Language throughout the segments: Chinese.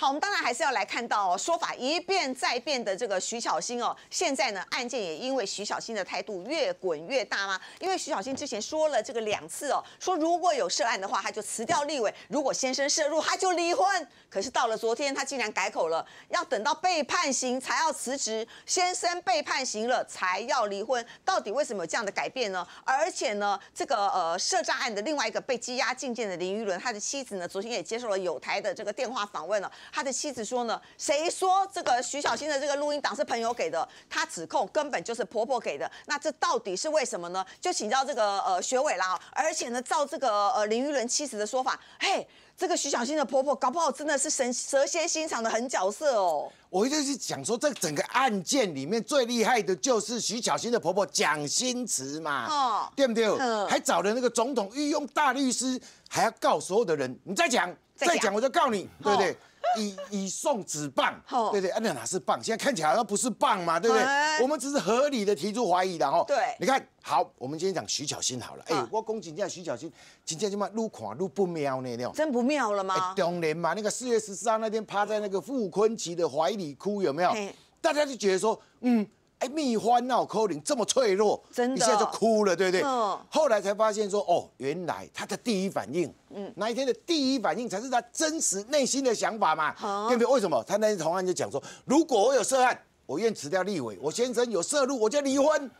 好，我们当然还是要来看到哦，说法一变再变的这个徐小新哦，现在呢案件也因为徐小新的态度越滚越大吗？因为徐小新之前说了这个两次哦，说如果有涉案的话，他就辞掉立委；如果先生涉入，他就离婚。可是到了昨天，他竟然改口了，要等到被判刑才要辞职，先生被判刑了才要离婚。到底为什么有这样的改变呢？而且呢，这个呃涉诈案的另外一个被羁押进监的林育伦，他的妻子呢昨天也接受了友台的这个电话访问了。他的妻子说呢，谁说这个徐小新的这个录音档是朋友给的？他指控根本就是婆婆给的。那这到底是为什么呢？就请教这个呃学伟啦。而且呢，照这个呃林玉伦妻子的说法，嘿，这个徐小新的婆婆搞不好真的是蛇蛇蝎心肠的很角色哦。我就是讲说，这整个案件里面最厉害的就是徐小新的婆婆蒋新慈嘛，哦，对不对？还找了那个总统御用大律师，还要告所有的人。你再讲，再讲我就告你，对不对？以以送子棒，对对，那哪是棒？现在看起来好像不是棒嘛，对不对？我们只是合理的提出怀疑的哦。对，你看好，我们今天讲徐小欣好了。哎，我恭喜一下徐小欣，今天就么路款，路不妙那了？真不妙了吗？当年嘛，那个四月十四号那天趴在那个傅坤奇的怀里哭，有没有？大家就觉得说，嗯。哎，蜜獾闹扣林这么脆弱，真的，一下就哭了，对不对？后来才发现说，哦，原来他的第一反应，嗯，那一天的第一反应才是他真实内心的想法嘛，对不对？为什么他那天同案就讲说，如果我有涉案，我愿辞掉立委；我先生有涉入，我就离婚。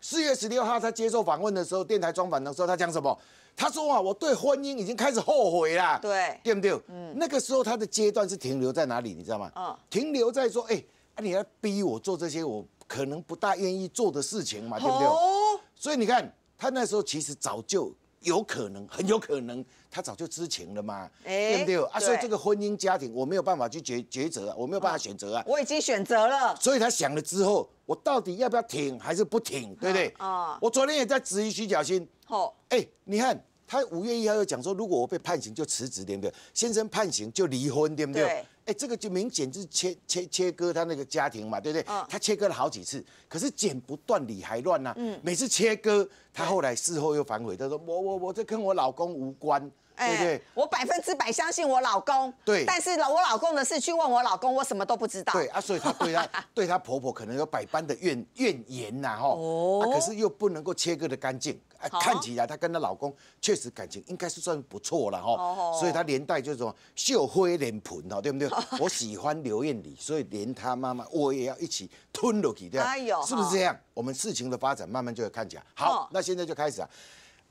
四月十六号他接受访问的时候，电台专访的时候，他讲什么？他说啊，我对婚姻已经开始后悔了，对，对不对？嗯，那个时候他的阶段是停留在哪里？你知道吗？啊，停留在说，哎，你要逼我做这些，我。可能不大愿意做的事情嘛，对不对？所以你看，他那时候其实早就有可能，很有可能，他早就知情了嘛，对不对？啊，所以这个婚姻家庭，我没有办法去抉抉择，我没有办法选择啊。我已经选择了。所以他想了之后，我到底要不要挺还是不挺，对不对？啊，我昨天也在质疑徐小新。哦，哎，你看他五月一号又讲说，如果我被判刑就辞职，对不对？先生判刑就离婚，对不对？这个就明显就是切切切割他那个家庭嘛，对不对？他切割了好几次，可是剪不断理还乱呐。每次切割。她后来事后又反悔，她说我我我这跟我老公无关，对不对？我百分之百相信我老公，对。但是我老公的事去问我老公，我什么都不知道。对啊，所以她对她 对她婆婆可能有百般的怨怨言呐，哈。哦。可是又不能够切割的干净，看起来她跟她老公确实感情应该是算不错了，哈。哦所以她连带就是说秀挥脸盆，哈，对不对？我喜欢刘艳丽，所以连她妈妈我也要一起吞了去的。哎呦，是不是这样？我们事情的发展慢慢就会看起来好，那现在就开始啊！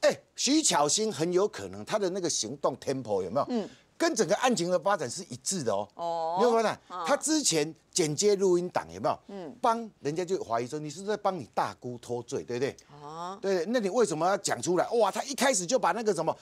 哎，徐巧芯很有可能他的那个行动 tempo 有没有？嗯，跟整个案情的发展是一致的哦。哦，你看他之前剪接录音档有没有？嗯，帮人家就怀疑说你是不是在帮你大姑脱罪，对不对？哦，对对，那你为什么要讲出来？哇，他一开始就把那个什么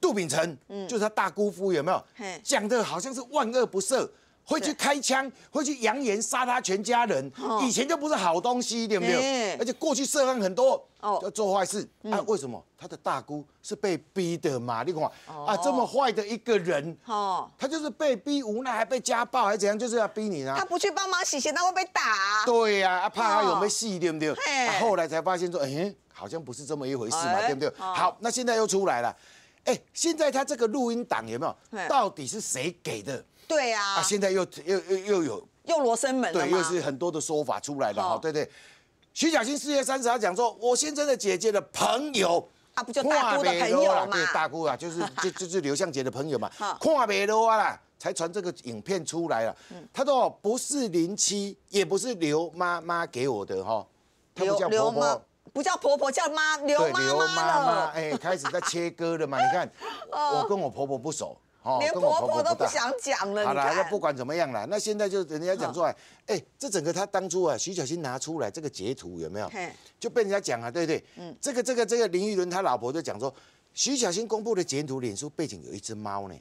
杜秉辰，嗯，就是他大姑夫有没有？讲的好像是万恶不赦。会去开枪，会去扬言杀他全家人，以前就不是好东西，对不对？而且过去涉案很多，要做坏事。那为什么他的大姑是被逼的嘛？你看、啊，这么坏的一个人，他就是被逼无奈，还被家暴，还怎样，就是要逼你呢？他不去帮忙洗鞋，他会被打。对呀，怕他有没戏，对不对？后来才发现说，哎，好像不是这么一回事嘛，对不对？好，那现在又出来了，哎，现在他这个录音档有没有？到底是谁给的？对呀，啊，现在又又又又有又罗生门了，对，又是很多的说法出来了哈，对对。徐小青四月三十号讲说，我先生的姐姐的朋友，啊不就大姑的朋友啦，对，大姑啊，就是 就就是刘向杰的朋友嘛，看邝美多啦才传这个影片出来了，他说不是林七，也不是刘妈妈给我的哈，他不叫婆婆，不叫婆婆叫妈，刘妈妈，刘妈妈，哎，开始在切割了嘛，你看，我跟我婆婆不熟。连婆婆都不想讲了。好了，不管怎么样了。那现在就人家讲出来，哎，这整个他当初啊，徐小新拿出来这个截图有没有？就被人家讲啊，对不对？嗯，这个这个这个林育伦他老婆就讲说，徐小新公布的截图，脸书背景有一只猫呢。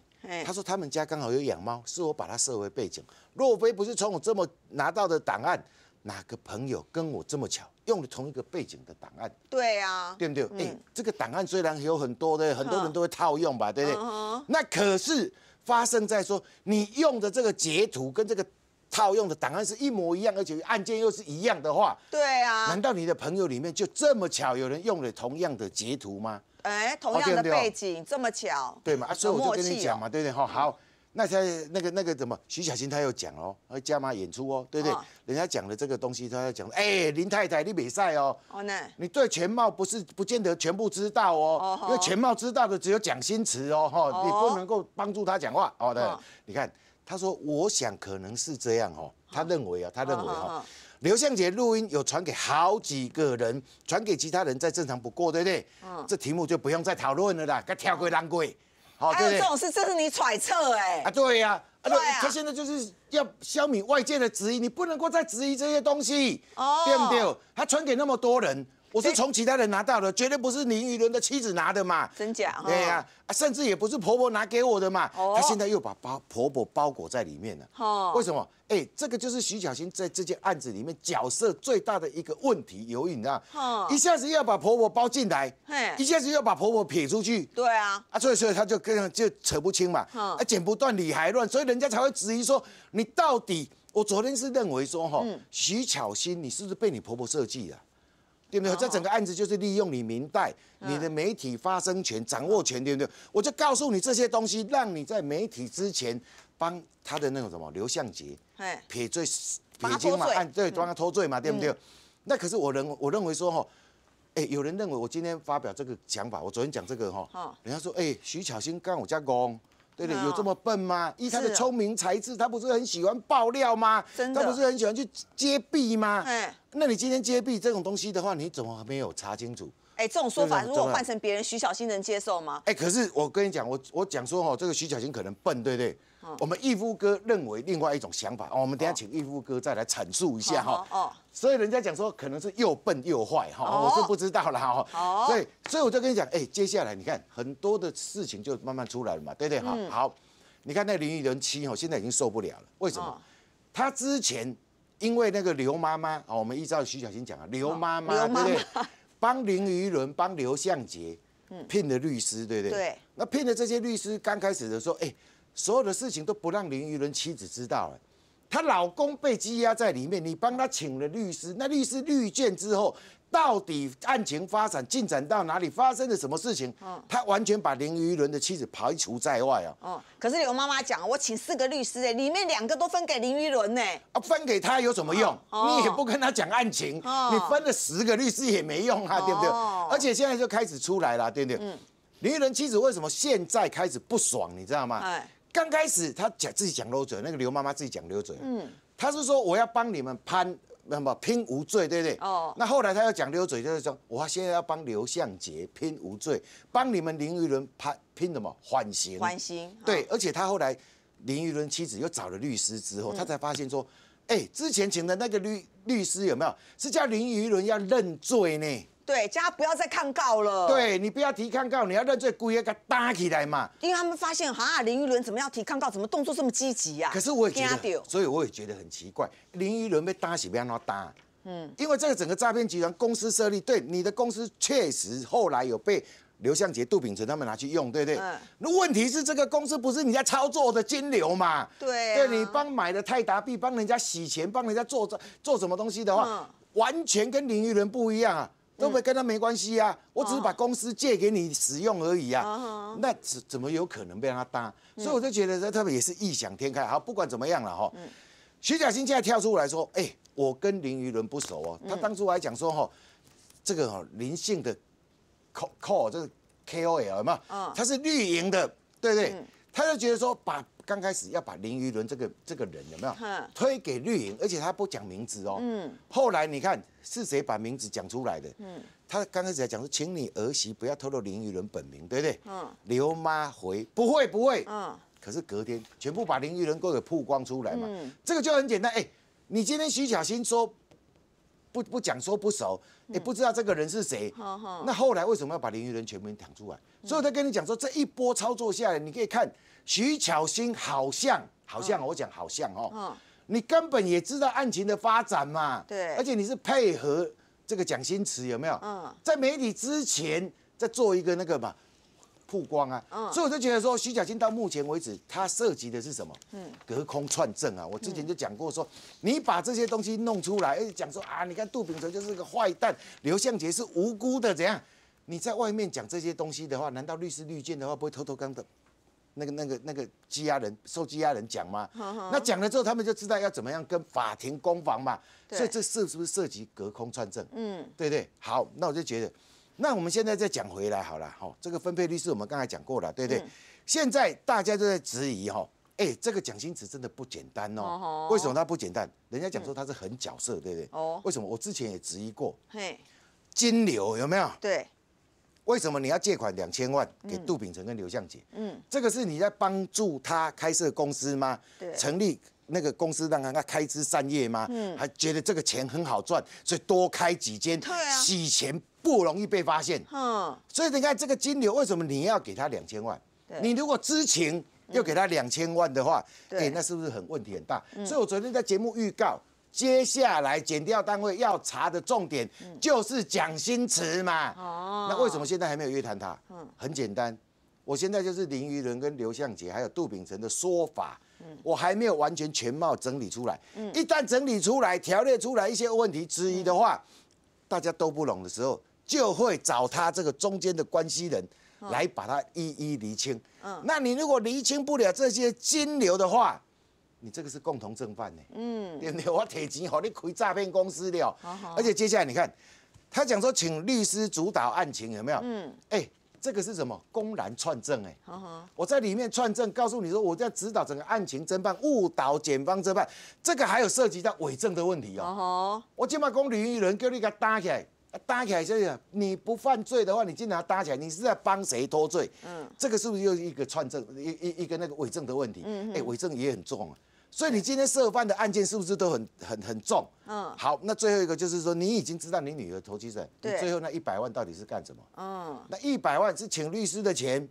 他说他们家刚好有养猫，是我把它设为背景。若非不是从我这么拿到的档案。哪个朋友跟我这么巧，用了同一个背景的档案？对呀，对不对？哎，这个档案虽然有很多的，很多人都会套用吧，对不对？那可是发生在说你用的这个截图跟这个套用的档案是一模一样，而且案件又是一样的话，对啊。难道你的朋友里面就这么巧，有人用了同样的截图吗？哎，同样的背景，这么巧，对嘛？所以我就跟你讲嘛，对不对？好，好。那他那个那个怎么徐小青他又讲哦，要加码演出哦，对不对？人家讲的这个东西，他要讲。哎，林太太你比使哦，哦你对全貌不是不见得全部知道哦，因为全貌知道的只有蒋新慈哦，哈，你不能够帮助他讲话哦的。你看他说，我想可能是这样哦，他认为啊，他认为哈，刘向杰录音有传给好几个人，传给其他人再正常不过，对不对？嗯，这题目就不用再讨论了啦，该跳过当过。还有这种事，这是你揣测哎！啊，对呀，对，他现在就是要消灭外界的质疑，你不能够再质疑这些东西，哦，对不对？他传给那么多人。我是从其他人拿到的，绝对不是林育伦的妻子拿的嘛，真假？对呀，甚至也不是婆婆拿给我的嘛。哦，他现在又把包婆婆包裹在里面了。哦，为什么？哎，这个就是徐巧芯在这件案子里面角色最大的一个问题，有你啊，一下子要把婆婆包进来，一下子要把婆婆撇出去，对啊，啊，所以所以他就跟就扯不清嘛，啊，剪不断理还乱，所以人家才会质疑说，你到底？我昨天是认为说，哈，徐巧芯，你是不是被你婆婆设计了？对不对？这整个案子就是利用你明代，你的媒体发声权、掌握权，对不对？我就告诉你这些东西，让你在媒体之前帮他的那种什么刘向杰撇罪、撇清嘛，按对？帮他脱罪嘛，对不对？那可是我认，我认为说哈，哎，有人认为我今天发表这个想法，我昨天讲这个哈，人家说哎，徐巧芯干我加工。对对，有这么笨吗？以他的聪明才智，他不是很喜欢爆料吗？他不是很喜欢去揭弊吗？哎，那你今天揭弊这种东西的话，你怎么没有查清楚？哎，这种说法如果换成别人，徐小新能接受吗？哎，可是我跟你讲，我我讲说哦，这个徐小新可能笨，对不对？我们义夫哥认为另外一种想法哦、我们等下请义夫哥再来阐述一下哈。哦。所以人家讲说可能是又笨又坏哈，我是不知道了哈。哦。所以所以我就跟你讲，哎，接下来你看很多的事情就慢慢出来了嘛，对不对？哈、嗯。好。你看那林依轮妻哦，现在已经受不了了，为什么？他之前因为那个刘妈妈啊，我们依照徐小新讲啊，刘妈妈对不对？帮林依轮 帮刘向杰聘的律师对不对？对。那聘的这些律师刚开始的时候，哎。所有的事情都不让林育伦妻子知道，哎，她老公被羁押在里面，你帮他请了律师，那律师律见之后，到底案情发展进展到哪里，发生了什么事情？嗯，他完全把林育伦的妻子排除在外啊。哦，可是有妈妈讲，我请四个律师，哎，里面两个都分给林育伦，啊，分给他有什么用？你也不跟他讲案情，你分了十个律师也没用啊，对不对？哦，而且现在就开始出来了，对不对？嗯，林育伦妻子为什么现在开始不爽？你知道吗？哎。刚开始他讲自己讲漏嘴，那个刘妈妈自己讲溜嘴。嗯，他是说我要帮你们判什么拼无罪，对不对？哦。那后来他要讲溜嘴，就是说我现在要帮刘向杰拼无罪，帮你们林育伦判拼什么缓刑？缓刑。对，而且他后来林育伦妻子又找了律师之后，他才发现说，哎，之前请的那个律律师有没有是叫林育伦要认罪呢？对，叫他不要再抗告了。对，你不要提抗告，你要认罪归案，给打起来嘛。因为他们发现啊，林依轮怎么要提抗告，怎么动作这么积极啊？可是我也觉得，所以我也觉得很奇怪，林依轮被打洗，被让他打。嗯，因为这个整个诈骗集团公司设立，对你的公司确实后来有被刘向杰、杜秉淳他们拿去用，对不对？那问题是这个公司不是你在操作的金流嘛？对，对你帮买的泰达币，帮人家洗钱，帮人家做做做什么东西的话，完全跟林依轮不一样啊。都没跟他没关系呀，我只是把公司借给你使用而已呀，那怎怎么有可能被他搭？所以我就觉得这特别也是异想天开。好，不管怎么样了哈。徐佳欣现在跳出来说：“哎，我跟林依伦不熟哦，他当初还讲说哈，这个哈林姓的，KOL 就是 KOL 嘛，他是绿营的，对不对？他就觉得说把。”刚开始要把林育伦这个这个人有没有推给绿营，而且他不讲名字哦。嗯。后来你看是谁把名字讲出来的？嗯。他刚开始讲说，请你儿媳不要透露林育伦本名，对不对？嗯。刘妈回不会不会。嗯。可是隔天全部把林育伦给曝光出来嘛？嗯。这个就很简单，哎，你今天徐小新说不不讲说不熟，哎，不知道这个人是谁。好好。那后来为什么要把林育伦全名讲出来？所以，他跟你讲说，这一波操作下来，你可以看。徐巧芯好像，好像我讲好像哦，你根本也知道案情的发展嘛，对，而且你是配合这个蒋新慈有没有？嗯，在媒体之前在做一个那个嘛曝光啊，所以我就觉得说徐巧芯到目前为止他涉及的是什么？嗯，隔空串证啊，我之前就讲过说，你把这些东西弄出来，而且讲说啊，你看杜炳成就是个坏蛋，刘向杰是无辜的怎样？你在外面讲这些东西的话，难道律师律件的话不会偷偷跟的？那个、那个、那个羁押人受羁押人讲吗？那讲了之后，他们就知道要怎么样跟法庭攻防嘛。所以这是不是涉及隔空串证？嗯，对对。好，那我就觉得，那我们现在再讲回来好了。哈，这个分配律师我们刚才讲过了，对不对？现在大家都在质疑哈，哎，这个蒋欣慈真的不简单哦。为什么他不简单？人家讲说他是很角色，对不对？哦。为什么？我之前也质疑过。嘿，金流有没有？对。为什么你要借款两千万给杜秉成跟刘向杰？嗯，这个是你在帮助他开设公司吗？对，成立那个公司让他开枝散叶吗？嗯，还觉得这个钱很好赚，所以多开几间，对啊，洗钱不容易被发现。嗯，所以你看这个金牛，为什么你要给他两千万？你如果知情又给他两千万的话，哎，那是不是很问题很大？所以我昨天在节目预告。接下来减调单位要查的重点就是蒋新慈嘛。哦。那为什么现在还没有约谈他？嗯，很简单，我现在就是林育伦跟刘向杰还有杜秉成的说法，嗯，我还没有完全全貌整理出来。嗯。一旦整理出来、条列出来一些问题之一的话，大家都不懂的时候，就会找他这个中间的关系人来把它一一厘清。嗯。那你如果厘清不了这些金流的话，你这个是共同正犯呢，嗯，对不对？我铁金，好，你开诈骗公司了，好好。而且接下来你看，他讲说请律师主导案情，有没有？嗯，哎，这个是什么？公然串证，哎，好好。我在里面串证，告诉你说，我在指导整个案情侦办，误导检方侦办，这个还有涉及到伪证的问题哦。好吼。我先把公铝一人给你给他搭起来，搭起来就是你不犯罪的话，你竟然搭起来，你是在帮谁脱罪？嗯，这个是不是又一个串证，一一一个那个伪证的问题？嗯嗯。哎，伪证也很重啊。所以你今天涉犯的案件是不是都很很很重？嗯，好，那最后一个就是说，你已经知道你女儿投机者，最后那一百万到底是干什么？嗯，那一百万是请律师的钱，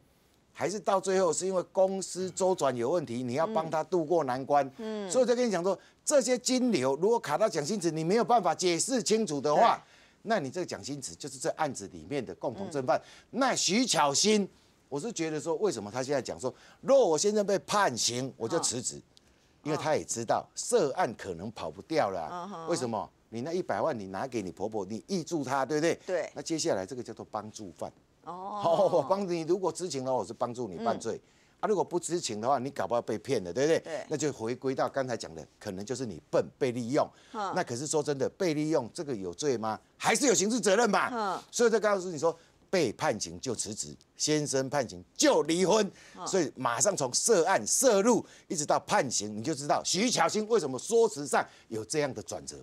还是到最后是因为公司周转有问题，你要帮他渡过难关？嗯，所以我就跟你讲说，这些金流如果卡到蒋兴慈，你没有办法解释清楚的话，那你这个蒋兴慈就是这案子里面的共同正犯。那徐巧芯，我是觉得说，为什么他现在讲说，若我现在被判刑，我就辞职？因为他也知道涉案可能跑不掉了，为什么？你那一百万你拿给你婆婆，你资助她，对不对？对。那接下来这个叫做帮助犯。哦。我帮你。如果知情的话，我是帮助你犯罪；啊，如果不知情的话，你搞不好被骗了，对不对？对。那就回归到刚才讲的，可能就是你笨被利用。那可是说真的，被利用这个有罪吗？还是有刑事责任吧？所以再告诉你说。被判刑就辞职，先生判刑就离婚，所以马上从涉案涉入一直到判刑，你就知道徐巧芯为什么说辞上有这样的转折。